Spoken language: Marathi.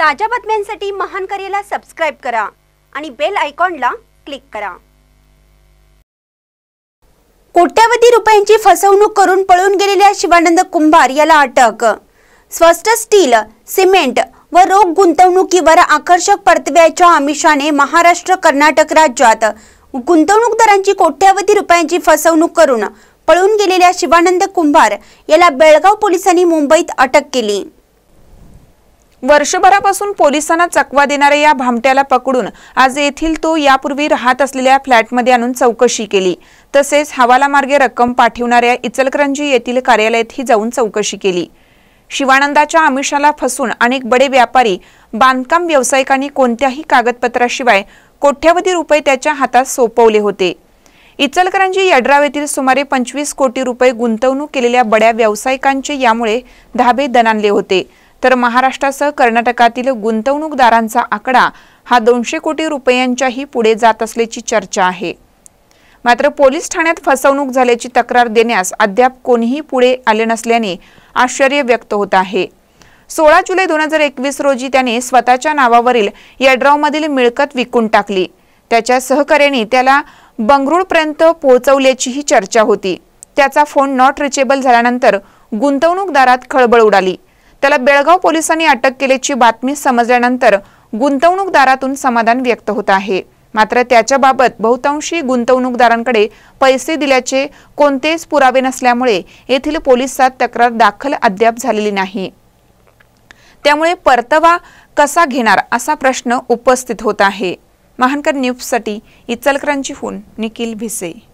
ताज्या बातम्यांसाठी महान करेला सबस्क्राईब करा आणि बेल आयकॉनला क्लिक करा कोट्यावधी रुपयांची फसवणूक करून पळून गेलेल्या शिवानंद कुंभार याला अटक स्वस्त स्टील सिमेंट व रोग गुंतवणुकीवर आकर्षक परतव्याच्या आमिषाने महाराष्ट्र कर्नाटक राज्यात गुंतवणूकदारांची कोट्यावधी रुपयांची फसवणूक करून पळून गेलेल्या शिवानंद कुंभार याला बेळगाव पोलिसांनी मुंबईत अटक केली वर्षभरापासून पोलिसांना चकवा देणाऱ्या या भामट्याला पकडून आज येथील तो यापूर्वी राहत असलेल्या फ्लॅटमध्ये आणून चौकशी केली तसेच हवालामार्गे रक्कम पाठवणाऱ्या इचलकरंजी येथील कार्यालयातही जाऊन चौकशी केली शिवानंदाच्या आमिषाला फसून अनेक बडे व्यापारी बांधकाम व्यावसायिकांनी कोणत्याही कागदपत्राशिवाय कोट्यावधी रुपये त्याच्या हातात सोपवले होते इचलकरंजी यड्राव येथील सुमारे पंचवीस कोटी रुपये गुंतवणूक केलेल्या बड्या व्यावसायिकांचे यामुळे धाबे दणानले होते तर महाराष्ट्रासह कर्नाटकातील गुंतवणूकदारांचा आकडा हा दोनशे कोटी रुपयांच्याही पुढे जात असल्याची चर्चा आहे मात्र पोलीस ठाण्यात फसवणूक झाल्याची तक्रार देण्यास अद्याप कोणीही पुढे आले नसल्याने आश्चर्य व्यक्त होत आहे सोळा जुलै दोन हजार एकवीस रोजी त्याने स्वतःच्या नावावरील मधील मिळकत विकून टाकली त्याच्या सहकार्याने त्याला बंगरुळपर्यंत पोहोचवल्याचीही चर्चा होती त्याचा फोन नॉट रिचेबल झाल्यानंतर गुंतवणूकदारात खळबळ उडाली त्याला बेळगाव पोलिसांनी अटक केल्याची बातमी समजल्यानंतर गुंतवणूकदारातून समाधान व्यक्त होत आहे मात्र त्याच्याबाबत बहुतांशी गुंतवणूकदारांकडे पैसे दिल्याचे कोणतेच पुरावे नसल्यामुळे येथील पोलिसात तक्रार दाखल अद्याप झालेली नाही त्यामुळे परतवा कसा घेणार असा प्रश्न उपस्थित होत आहे महानकर न्यूजसाठी इचलकरांची फोन निखिल भिसे